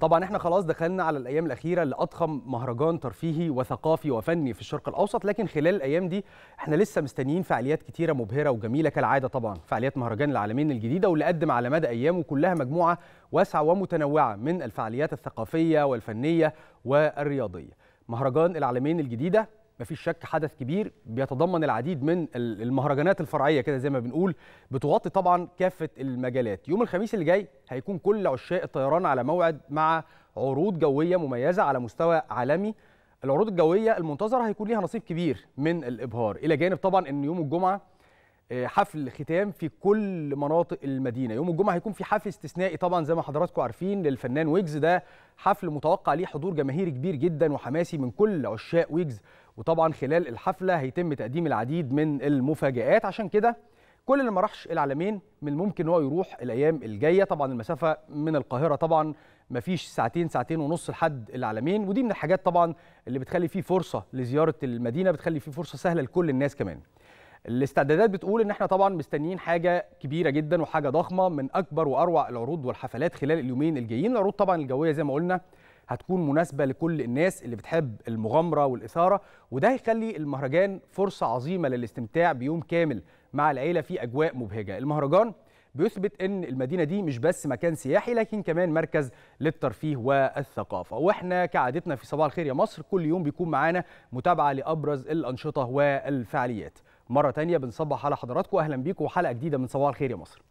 طبعا احنا خلاص دخلنا على الايام الاخيره لاضخم مهرجان ترفيهي وثقافي وفني في الشرق الاوسط لكن خلال الايام دي احنا لسه مستنيين فعاليات كتيره مبهره وجميله كالعاده طبعا فعاليات مهرجان العالمين الجديده واللي قدم على مدى ايامه كلها مجموعه واسعه ومتنوعه من الفعاليات الثقافيه والفنيه والرياضيه مهرجان العالمين الجديده مفيش شك حدث كبير بيتضمن العديد من المهرجانات الفرعيه كده زي ما بنقول بتغطي طبعا كافه المجالات يوم الخميس اللي جاي هيكون كل عشاق الطيران على موعد مع عروض جويه مميزه على مستوى عالمي العروض الجويه المنتظره هيكون ليها نصيب كبير من الابهار الى جانب طبعا ان يوم الجمعه آه، حفل ختام في كل مناطق المدينه يوم الجمعه هيكون في حفل استثنائي طبعا زي ما حضراتكم عارفين للفنان ويجز ده حفل متوقع ليه حضور جماهيري كبير جدا وحماسي من كل عشاق ويجز وطبعا خلال الحفله هيتم تقديم العديد من المفاجآت عشان كده كل اللي ما راحش العالمين من الممكن ان هو يروح الايام الجايه طبعا المسافه من القاهره طبعا ما فيش ساعتين ساعتين ونص لحد العالمين ودي من الحاجات طبعا اللي بتخلي فيه فرصه لزياره المدينه بتخلي فيه فرصه سهله لكل الناس كمان الاستعدادات بتقول ان احنا طبعا مستنيين حاجه كبيره جدا وحاجه ضخمه من اكبر واروع العروض والحفلات خلال اليومين الجايين العروض طبعا الجويه زي ما قلنا هتكون مناسبه لكل الناس اللي بتحب المغامره والاثاره وده هيخلي المهرجان فرصه عظيمه للاستمتاع بيوم كامل مع العيله في اجواء مبهجه المهرجان بيثبت ان المدينه دي مش بس مكان سياحي لكن كمان مركز للترفيه والثقافه واحنا كعادتنا في صباح الخير يا مصر كل يوم بيكون معانا متابعه لابرز الانشطه والفعاليات مره تانية بنصبح على حضراتكم اهلا بيكم وحلقه جديده من صباح الخير يا مصر